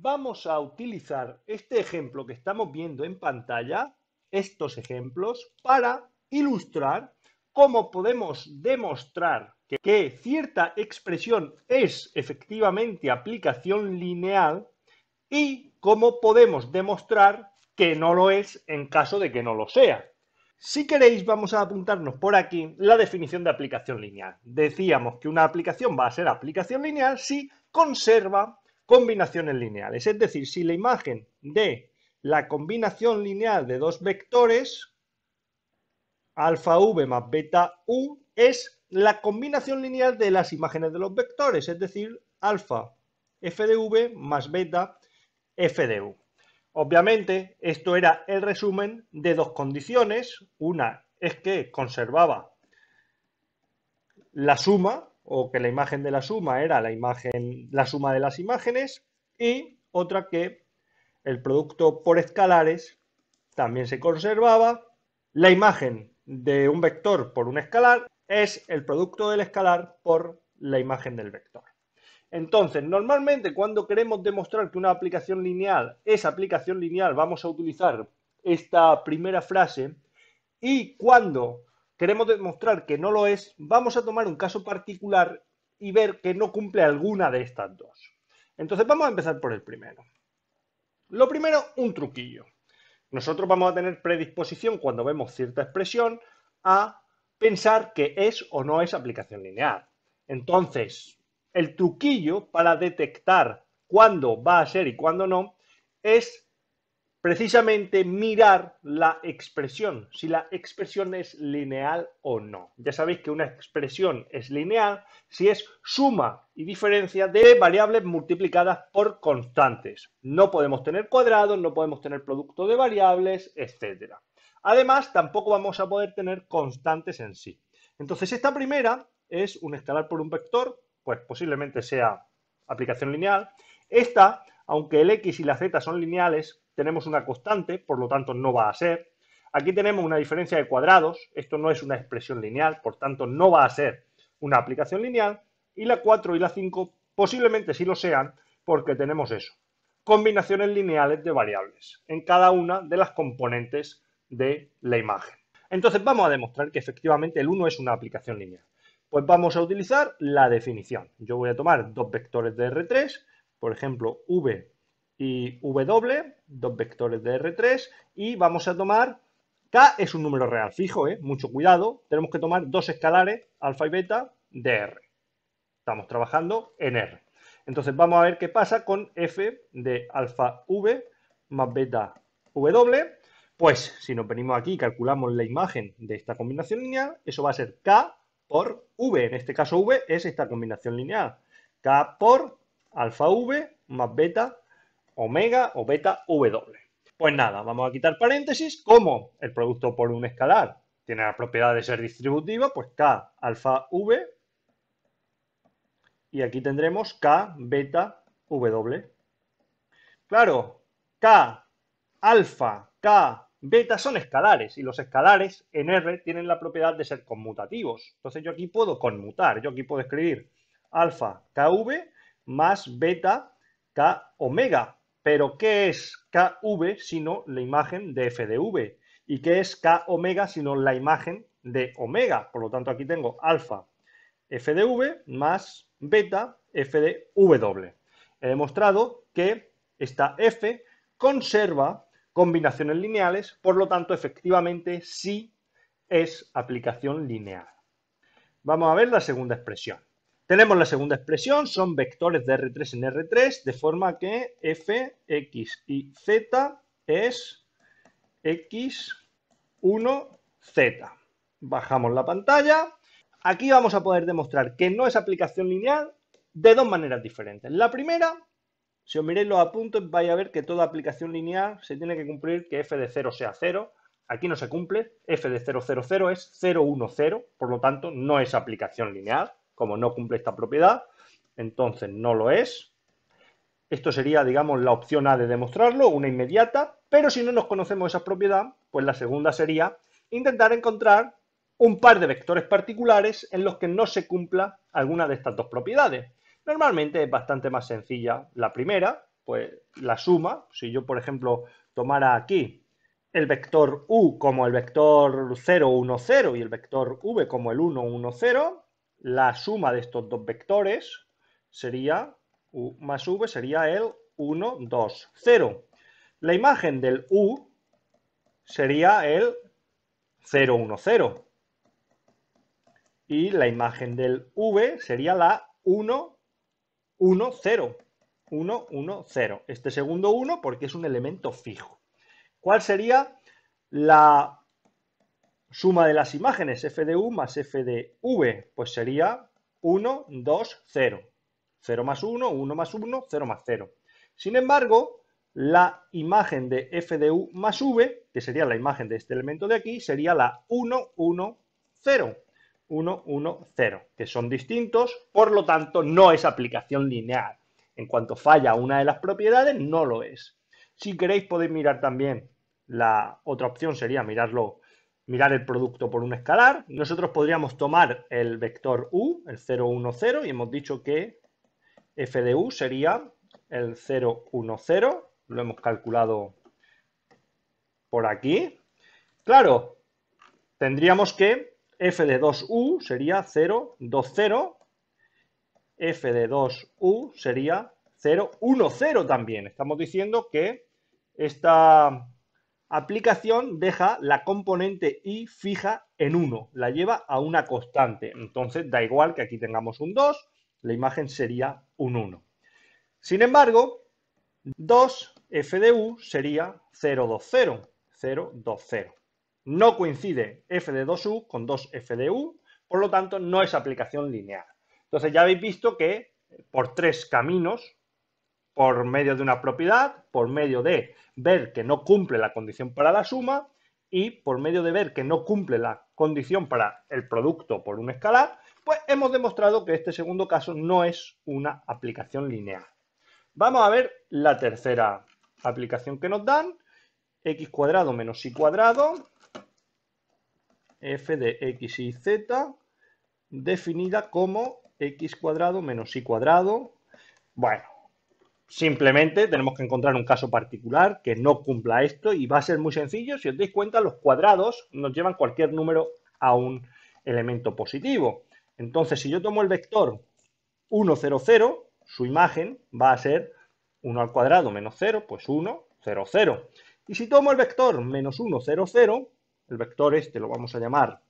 Vamos a utilizar este ejemplo que estamos viendo en pantalla, estos ejemplos, para ilustrar cómo podemos demostrar que, cierta expresión es efectivamente aplicación lineal y cómo podemos demostrar que no lo es en caso de que no lo sea. Si queréis, vamos a apuntarnos por aquí la definición de aplicación lineal. Decíamos que una aplicación va a ser aplicación lineal si conserva combinaciones lineales. Es decir, si la imagen de la combinación lineal de dos vectores, alfa v más beta u, es la combinación lineal de las imágenes de los vectores, es decir, alfa f de v más beta f de u. Obviamente, esto era el resumen de dos condiciones. Una es que conservaba la suma o que la imagen de la suma era la imagen, la suma de las imágenes, y otra que el producto por escalares también se conservaba. La imagen de un vector por un escalar es el producto del escalar por la imagen del vector. Entonces, normalmente cuando queremos demostrar que una aplicación lineal es aplicación lineal, vamos a utilizar esta primera frase y cuando queremos demostrar que no lo es, vamos a tomar un caso particular y ver que no cumple alguna de estas dos. Entonces vamos a empezar por el primero. Lo primero, un truquillo. Nosotros vamos a tener predisposición cuando vemos cierta expresión a pensar que es o no es aplicación lineal. Entonces, el truquillo para detectar cuándo va a ser y cuándo no es precisamente mirar la expresión, si la expresión es lineal o no. Ya sabéis que una expresión es lineal si es suma y diferencia de variables multiplicadas por constantes. No podemos tener cuadrados, no podemos tener producto de variables, etc. Además, tampoco vamos a poder tener constantes en sí. Entonces, esta primera es un escalar por un vector, pues posiblemente sea aplicación lineal. Esta, aunque el x y la z son lineales, tenemos una constante, por lo tanto no va a ser. Aquí tenemos una diferencia de cuadrados, esto no es una expresión lineal, por tanto no va a ser una aplicación lineal. Y la 4 y la 5 posiblemente sí lo sean porque tenemos eso, combinaciones lineales de variables en cada una de las componentes de la imagen. Entonces vamos a demostrar que efectivamente el 1 es una aplicación lineal. Pues vamos a utilizar la definición. Yo voy a tomar dos vectores de R3, por ejemplo, V y W, dos vectores de R3, y vamos a tomar, K es un número real fijo, ¿eh? mucho cuidado, tenemos que tomar dos escalares, alfa y beta, de R. Estamos trabajando en R. Entonces vamos a ver qué pasa con F de alfa V más beta W. Pues si nos venimos aquí y calculamos la imagen de esta combinación lineal, eso va a ser K por V. En este caso V es esta combinación lineal. K por alfa V más beta omega o beta W. Pues nada, vamos a quitar paréntesis. Como el producto por un escalar tiene la propiedad de ser distributiva, pues K alfa V. Y aquí tendremos K beta W. Claro, K alfa, K beta son escalares y los escalares en R tienen la propiedad de ser conmutativos. Entonces yo aquí puedo conmutar, yo aquí puedo escribir alfa KV más beta K omega pero, ¿qué es KV sino la imagen de FDV? ¿Y qué es K omega sino la imagen de omega? Por lo tanto, aquí tengo alfa FDV más beta f w. He demostrado que esta f conserva combinaciones lineales, por lo tanto, efectivamente, sí es aplicación lineal. Vamos a ver la segunda expresión. Tenemos la segunda expresión, son vectores de R3 en R3, de forma que f, x y z es x1, z. Bajamos la pantalla. Aquí vamos a poder demostrar que no es aplicación lineal de dos maneras diferentes. La primera, si os miréis los apuntes, vais a ver que toda aplicación lineal se tiene que cumplir que f de 0 sea 0. Aquí no se cumple, f de 0, 0, 0 es 0, 1, 0, por lo tanto no es aplicación lineal como no cumple esta propiedad, entonces no lo es. Esto sería, digamos, la opción A de demostrarlo, una inmediata, pero si no nos conocemos esa propiedad, pues la segunda sería intentar encontrar un par de vectores particulares en los que no se cumpla alguna de estas dos propiedades. Normalmente es bastante más sencilla la primera, pues la suma, si yo, por ejemplo, tomara aquí el vector u como el vector 0, 1, 0 y el vector v como el 1, 1, 0, la suma de estos dos vectores sería u más v sería el 1, 2, 0. La imagen del u sería el 0, 1, 0. Y la imagen del v sería la 1, 1, 0. 1, 1, 0. Este segundo 1 porque es un elemento fijo. ¿Cuál sería la Suma de las imágenes f de u más f de v, pues sería 1, 2, 0. 0 más 1, 1 más 1, 0 más 0. Sin embargo, la imagen de f de u más v, que sería la imagen de este elemento de aquí, sería la 1, 1, 0. 1, 1, 0, que son distintos, por lo tanto no es aplicación lineal. En cuanto falla una de las propiedades, no lo es. Si queréis podéis mirar también, la otra opción sería mirarlo mirar el producto por un escalar. Nosotros podríamos tomar el vector u, el 0, 1, 0, y hemos dicho que f de u sería el 0, 1, 0. Lo hemos calculado por aquí. Claro, tendríamos que f de 2u sería 0, 2, 0. f de 2u sería 0, 1, 0 también. Estamos diciendo que esta aplicación deja la componente i fija en 1, la lleva a una constante. Entonces da igual que aquí tengamos un 2, la imagen sería un 1. Sin embargo, 2 f de u sería 0, 2, 0, 0, 2, 0. No coincide f de 2u con 2f de u, por lo tanto no es aplicación lineal. Entonces ya habéis visto que por tres caminos por medio de una propiedad, por medio de ver que no cumple la condición para la suma y por medio de ver que no cumple la condición para el producto por un escalar, pues hemos demostrado que este segundo caso no es una aplicación lineal. Vamos a ver la tercera aplicación que nos dan, x cuadrado menos y cuadrado, f de x y z, definida como x cuadrado menos y cuadrado. Bueno, Simplemente tenemos que encontrar un caso particular que no cumpla esto y va a ser muy sencillo. Si os dais cuenta, los cuadrados nos llevan cualquier número a un elemento positivo. Entonces, si yo tomo el vector 1, 0, 0, su imagen va a ser 1 al cuadrado menos 0, pues 1, 0, 0. Y si tomo el vector menos 1, 0, 0, el vector este lo vamos a llamar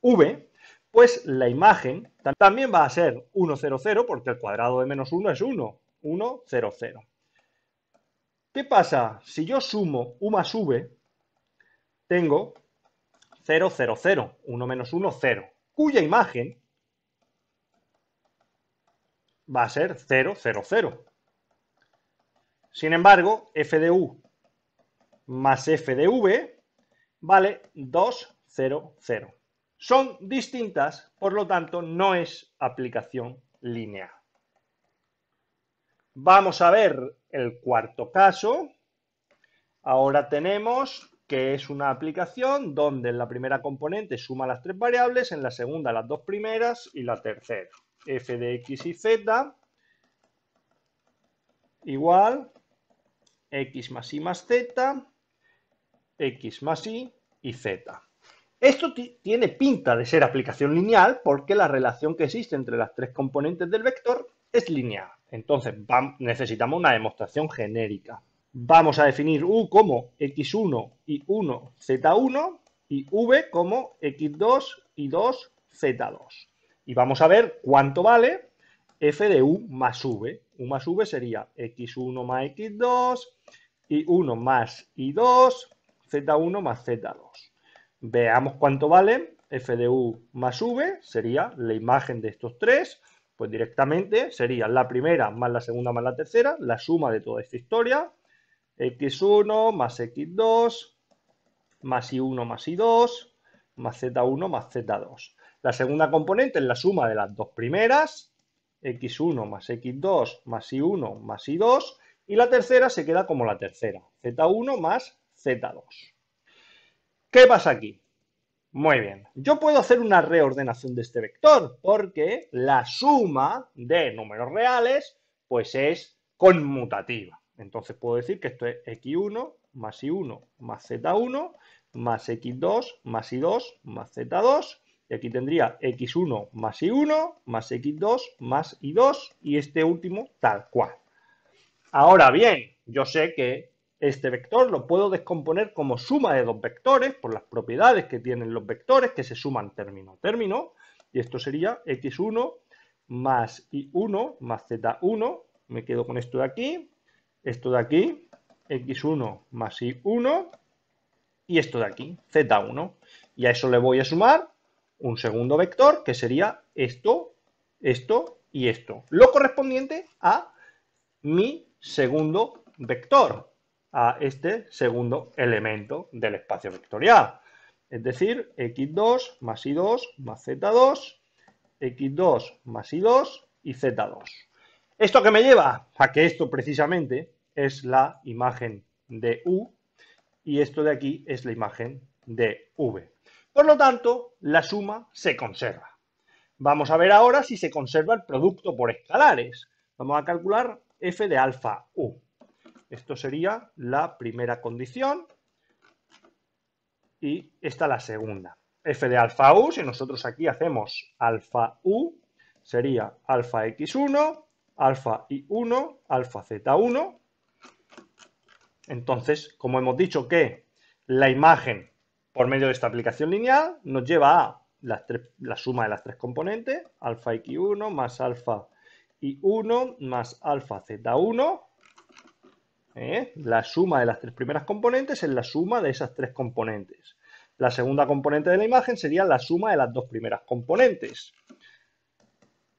v, pues la imagen también va a ser 1, 0, 0, porque el cuadrado de menos 1 es 1. 1, 0, 0. ¿Qué pasa? Si yo sumo U más V, tengo 0, 0, 0, 1 menos 1, 0, cuya imagen va a ser 0, 0, 0. Sin embargo, f de u más f de v vale 2, 0, 0. Son distintas, por lo tanto, no es aplicación lineal. Vamos a ver el cuarto caso. Ahora tenemos que es una aplicación donde en la primera componente suma las tres variables, en la segunda las dos primeras y la tercera. f de x y z igual x más y más z, x más y y z. Esto tiene pinta de ser aplicación lineal porque la relación que existe entre las tres componentes del vector es lineal. Entonces necesitamos una demostración genérica. Vamos a definir U como x1 y 1, z1 y v como x2 y 2, z2. Y vamos a ver cuánto vale f de u más v. u más v sería x1 más x2 y 1 más y 2, z1 más z2. Veamos cuánto vale f de u más v, sería la imagen de estos tres, pues directamente sería la primera más la segunda más la tercera, la suma de toda esta historia, x1 más x2 más y1 más y2 más z1 más z2. La segunda componente es la suma de las dos primeras, x1 más x2 más y1 más y2, y la tercera se queda como la tercera, z1 más z2. ¿Qué pasa aquí? Muy bien. Yo puedo hacer una reordenación de este vector porque la suma de números reales pues es conmutativa. Entonces puedo decir que esto es x1 más y1 más z1 más x2 más y2 más z2 y aquí tendría x1 más y1 más x2 más y2 y este último tal cual. Ahora bien, yo sé que este vector lo puedo descomponer como suma de dos vectores por las propiedades que tienen los vectores que se suman término a término. Y esto sería x1 más y1 más z1. Me quedo con esto de aquí. Esto de aquí, x1 más y1. Y esto de aquí, z1. Y a eso le voy a sumar un segundo vector que sería esto, esto y esto. Lo correspondiente a mi segundo vector a este segundo elemento del espacio vectorial. Es decir, x2 más y2 más z2, x2 más y2 y z2. ¿Esto que me lleva? A que esto precisamente es la imagen de u y esto de aquí es la imagen de v. Por lo tanto, la suma se conserva. Vamos a ver ahora si se conserva el producto por escalares. Vamos a calcular f de alfa u. Esto sería la primera condición y esta la segunda. F de alfa U, si nosotros aquí hacemos alfa U, sería alfa X1, alfa Y1, alfa Z1. Entonces, como hemos dicho que la imagen por medio de esta aplicación lineal nos lleva a la suma de las tres componentes, alfa X1 más alfa Y1 más alfa Z1, ¿eh? La suma de las tres primeras componentes es la suma de esas tres componentes. La segunda componente de la imagen sería la suma de las dos primeras componentes.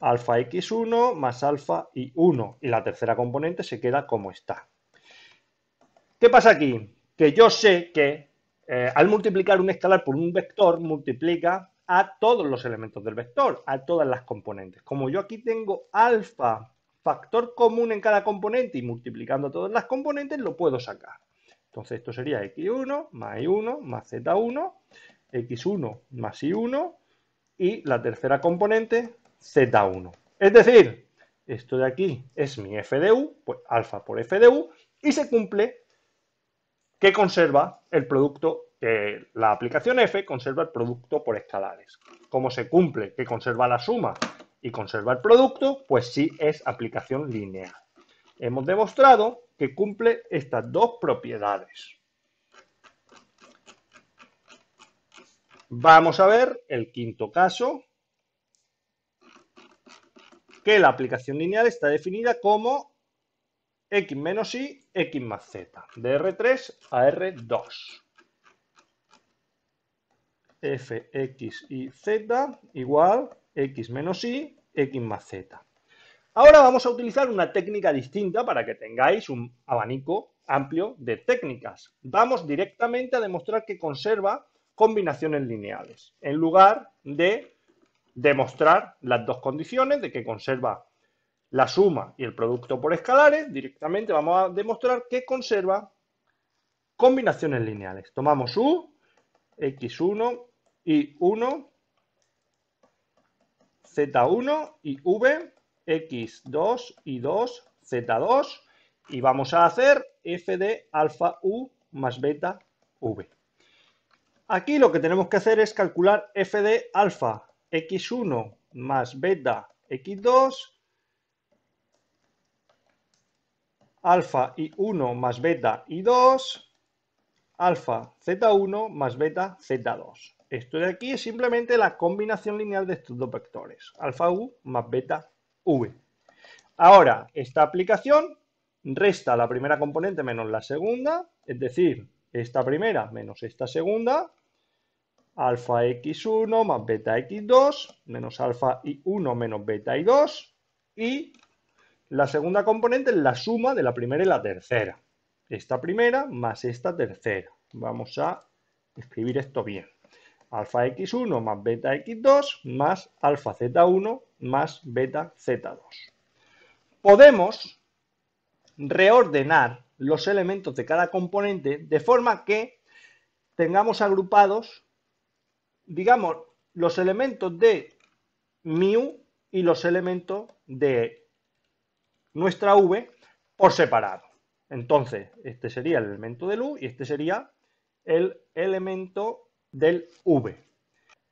Alfa x1 más alfa y 1. Y la tercera componente se queda como está. ¿Qué pasa aquí? Que yo sé que eh, al multiplicar un escalar por un vector, multiplica a todos los elementos del vector, a todas las componentes. Como yo aquí tengo alfa factor común en cada componente y multiplicando todas las componentes lo puedo sacar. Entonces esto sería x1 más y1 más z1, x1 más y1 y la tercera componente z1. Es decir, esto de aquí es mi f de u, pues alfa por f de u, y se cumple que conserva el producto, que la aplicación f conserva el producto por escalares. ¿Cómo se cumple? Que conserva la suma y conservar producto, pues sí es aplicación lineal. Hemos demostrado que cumple estas dos propiedades. Vamos a ver el quinto caso, que la aplicación lineal está definida como x menos y, x más z, de R3 a R2. f(x y z igual x menos y, x más z. Ahora vamos a utilizar una técnica distinta para que tengáis un abanico amplio de técnicas. Vamos directamente a demostrar que conserva combinaciones lineales, en lugar de demostrar las dos condiciones de que conserva la suma y el producto por escalares, directamente vamos a demostrar que conserva combinaciones lineales. Tomamos u, x1 y 1 Z1 y V, X2 y 2, Z2. Y vamos a hacer F de alfa U más beta V. Aquí lo que tenemos que hacer es calcular F de alfa X1 más beta X2 alfa y 1 más beta y 2, alfa z1 más beta z2. Esto de aquí es simplemente la combinación lineal de estos dos vectores, alfa u más beta v. Ahora, esta aplicación resta la primera componente menos la segunda, es decir, esta primera menos esta segunda, alfa x1 más beta x2 menos alfa y1 menos beta y2 y la segunda componente es la suma de la primera y la tercera. Esta primera más esta tercera. Vamos a escribir esto bien alfa x1 más beta x2 más alfa z1 más beta z2. Podemos reordenar los elementos de cada componente de forma que tengamos agrupados, digamos, los elementos de mu y los elementos de nuestra v por separado. Entonces, este sería el elemento de u y este sería el elemento del v.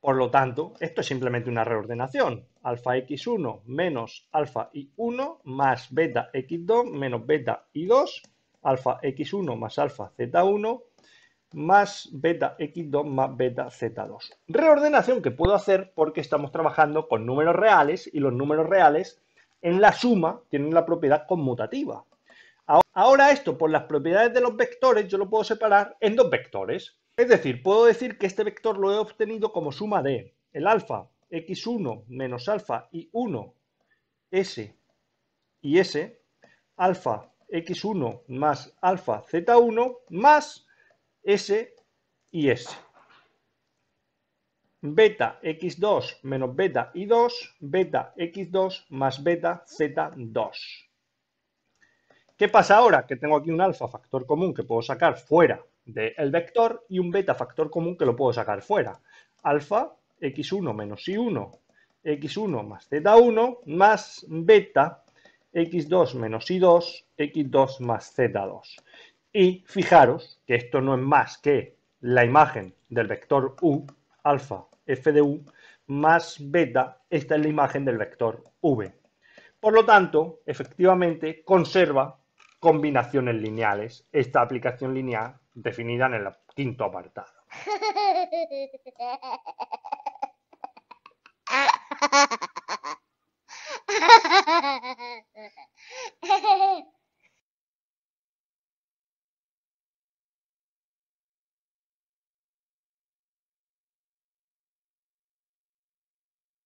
Por lo tanto, esto es simplemente una reordenación. Alfa x1 menos alfa y1 más beta x2 menos beta y2, alfa x1 más alfa z1 más beta x2 más beta z2. Reordenación que puedo hacer porque estamos trabajando con números reales y los números reales en la suma tienen la propiedad conmutativa. Ahora esto, por las propiedades de los vectores, yo lo puedo separar en dos vectores. Es decir, puedo decir que este vector lo he obtenido como suma de el alfa x1 menos alfa y 1 s y s, alfa x1 más alfa z1 más s y s. Beta x2 menos beta y2, beta x2 más beta z2. ¿Qué pasa ahora? Que tengo aquí un alfa factor común que puedo sacar fuera del vector y un beta factor común que lo puedo sacar fuera. Alfa x1 menos y1, x1 más z1 más beta x2 menos y2, x2 más z2. Y fijaros que esto no es más que la imagen del vector u, alfa f de u, más beta, esta es la imagen del vector v. Por lo tanto, efectivamente, conserva combinaciones lineales, esta aplicación lineal definida en el quinto apartado.